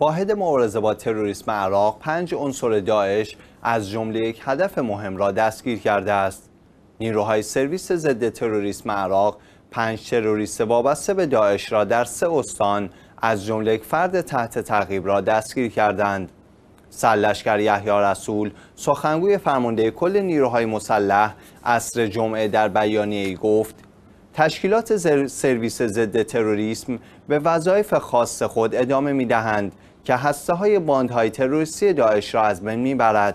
واحد مبارزه با تروریسم عراق پنج عنصر داعش از جمله یک هدف مهم را دستگیر کرده است نیروهای سرویس ضد تروریسم عراق پنج تروریست وابسته به داعش را در سه استان از جمله یک فرد تحت تعقیب را دستگیر کردند سرلشکر یحیی رسول سخنگوی فرمانده کل نیروهای مسلح عصر جمعه در بیانیه گفت تشکیلات سرویس ضد تروریسم به وظایف خاص خود ادامه می دهند که هسته های باندهای تروریستی داعش را از بین می برد.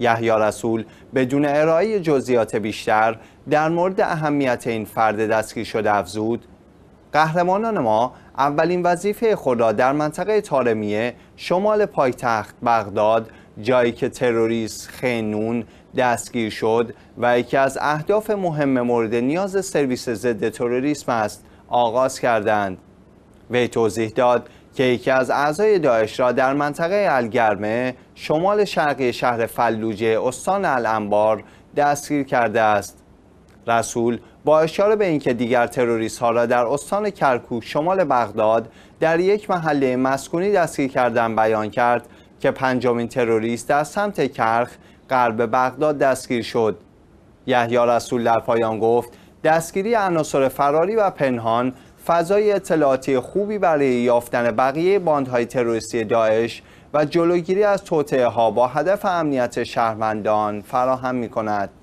یحیی رسول بدون ارائه جزئیات بیشتر در مورد اهمیت این فرد دستگیر شده افزود قهرمانان ما اولین وظیفه خود را در منطقه تارمیه شمال پایتخت بغداد جایی که تروریست خنون دستگیر شد و یکی از اهداف مهم مورد نیاز سرویس ضد تروریسم است آغاز کردند وی توضیح داد که یکی از اعضای داعش را در منطقه الگرمه شمال شرقی شهر فلوجه استان الانبار دستگیر کرده است رسول با اشاره به اینکه دیگر تروریست ها را در استان کرکوک شمال بغداد در یک محله مسکونی دستگیر کردن بیان کرد که پنجمین تروریست در سمت کرخ غرب بغداد دستگیر شد یحیی رسول در پایان گفت دستگیری عناصر فراری و پنهان فضای اطلاعاتی خوبی برای یافتن بقیه باندهای تروریستی داعش و جلوگیری از توطعه ها با هدف امنیت شهروندان فراهم می کند.